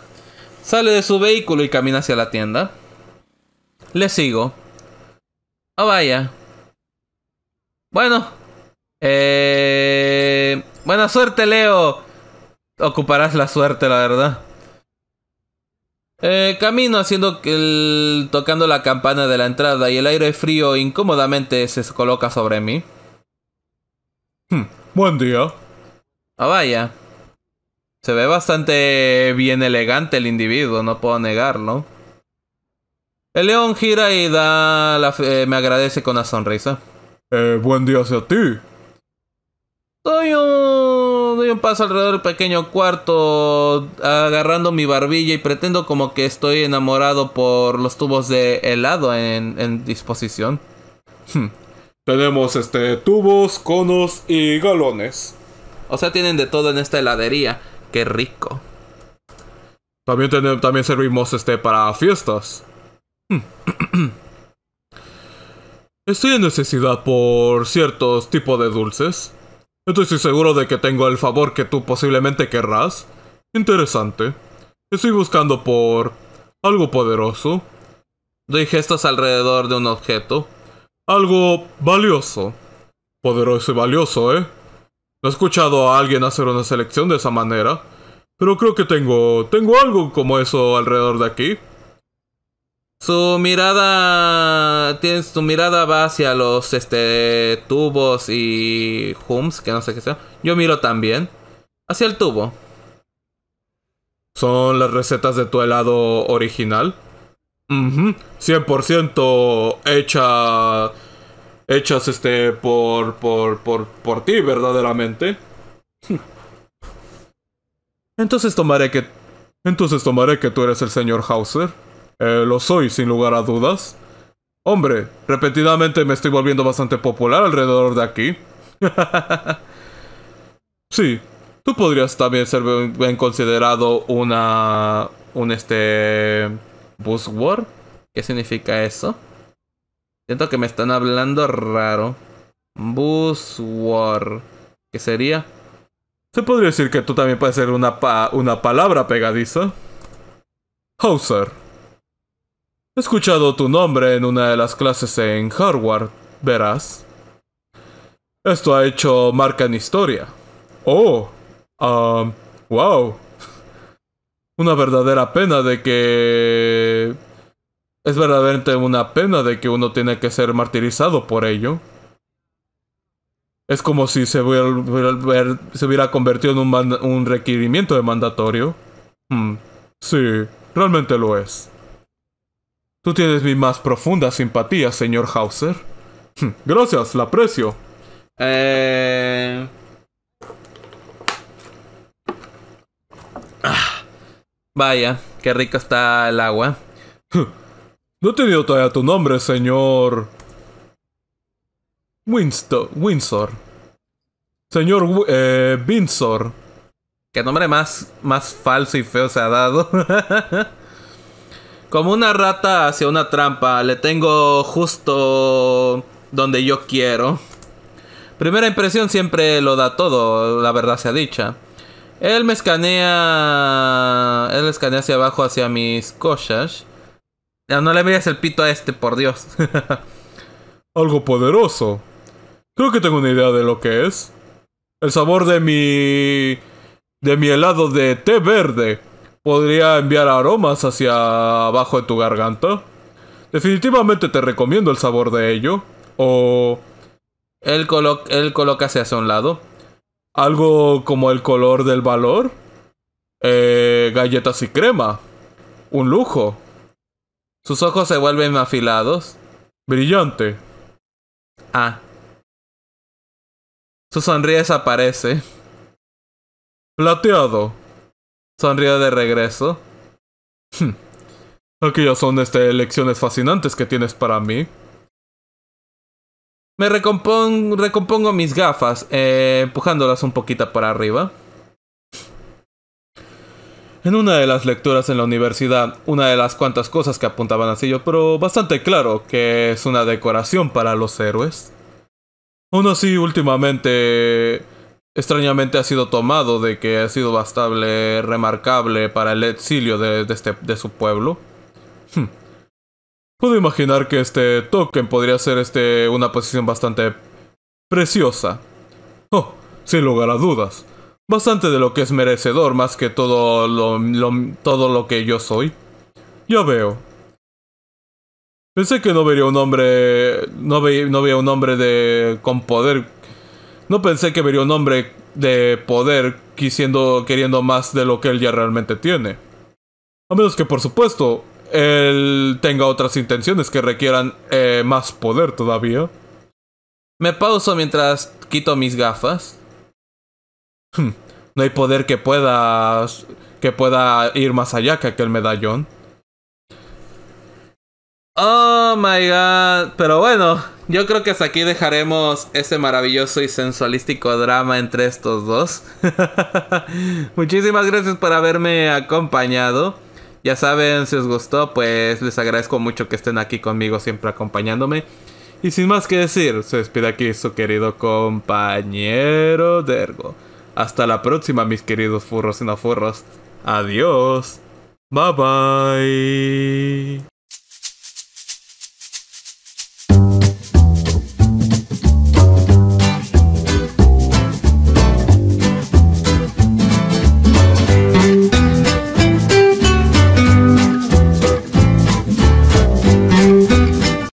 sale de su vehículo y camina hacia la tienda. Le sigo. oh, vaya. Bueno. Eh... Buena suerte, Leo ocuparás la suerte, la verdad. Eh, camino haciendo el, tocando la campana de la entrada y el aire frío incómodamente se coloca sobre mí. Hmm. Buen día. Ah, vaya. Se ve bastante bien elegante el individuo, no puedo negarlo. El león gira y da eh, me agradece con una sonrisa. Eh, buen día hacia ti. Soy un doy un paso alrededor del pequeño cuarto, agarrando mi barbilla y pretendo como que estoy enamorado por los tubos de helado en, disposición. Hmm. Tenemos este tubos, conos y galones. O sea, tienen de todo en esta heladería. Qué rico. También, tenemos, también servimos este para fiestas. Hmm. Estoy en necesidad por ciertos tipos de dulces. Estoy seguro de que tengo el favor que tú posiblemente querrás. Interesante. Estoy buscando por... algo poderoso. Doy gestos alrededor de un objeto. Algo valioso. Poderoso y valioso, ¿eh? No he escuchado a alguien hacer una selección de esa manera. Pero creo que tengo... tengo algo como eso alrededor de aquí. Su mirada. Tienes, su mirada va hacia los este, tubos y. Hums, que no sé qué sea. Yo miro también. Hacia el tubo. ¿Son las recetas de tu helado original? 100% hecha. Hechas este. por. por. por. por ti, verdaderamente. Entonces tomaré que. Entonces tomaré que tú eres el señor Hauser. Eh, lo soy, sin lugar a dudas. Hombre, repetidamente me estoy volviendo bastante popular alrededor de aquí. sí, tú podrías también ser bien considerado una... un este... buzzword. ¿Qué significa eso? Siento que me están hablando raro. Buzzword. ¿Qué sería? Se podría decir que tú también puedes ser una, una palabra pegadiza. Hauser. He escuchado tu nombre en una de las clases en Harvard, verás. Esto ha hecho marca en historia. Oh, um, wow. Una verdadera pena de que... Es verdaderamente una pena de que uno tiene que ser martirizado por ello. Es como si se hubiera, se hubiera convertido en un, requerimiento de mandatorio. Hmm, sí, realmente lo es. Tú tienes mi más profunda simpatía, señor Hauser. Hm, gracias, la aprecio. Eh... Ah, vaya, qué rico está el agua. Hm, no te dio todavía tu nombre, señor... Winston, Windsor. Señor eh, Windsor. Qué nombre más, más falso y feo se ha dado. Como una rata hacia una trampa, le tengo justo donde yo quiero. Primera impresión siempre lo da todo, la verdad sea dicha. Él me escanea. Él escanea hacia abajo, hacia mis cosas. No, no le veas el pito a este, por Dios. Algo poderoso. Creo que tengo una idea de lo que es. El sabor de mi. de mi helado de té verde podría enviar aromas hacia abajo de tu garganta. Definitivamente te recomiendo el sabor de ello. O... Él, colo hacia un lado. Algo como el color del valor. Eh, galletas y crema. Un lujo. Sus ojos se vuelven afilados. Brillante. Ah. Su sonrisa aparece. Plateado. Sonrío de regreso. Hmm. Aquellas son este, lecciones fascinantes que tienes para mí. Me recompongo mis gafas, eh, empujándolas un poquito para arriba. En una de las lecturas en la universidad, una de las cuantas cosas que apuntaban así yo, pero bastante claro que es una decoración para los héroes. Aún así, últimamente extrañamente ha sido tomado de que ha sido bastante remarcable para el exilio de, este, su pueblo. Hmm. Puedo imaginar que este token podría ser este, una posición bastante preciosa. Oh, sin lugar a dudas. Bastante de lo que es merecedor más que todo lo, todo lo que yo soy. Ya veo. Pensé que no vería un hombre. No, ve, veía un hombre de. con poder no pensé que vería un hombre de poder quisiendo, queriendo más de lo que él ya realmente tiene. A menos que, por supuesto, él tenga otras intenciones que requieran eh, más poder todavía. Me pauso mientras quito mis gafas. Hmm, no hay poder que pueda, que pueda ir más allá que aquel medallón. Oh my god. Pero bueno, yo creo que hasta aquí dejaremos ese maravilloso y sensualístico drama entre estos dos. Muchísimas gracias por haberme acompañado. Ya saben, si os gustó, pues les agradezco mucho que estén aquí conmigo, siempre acompañándome. Y sin más que decir, se despide aquí su querido compañero Dergo. Hasta la próxima, mis queridos furros y no furros. Adiós. Bye bye.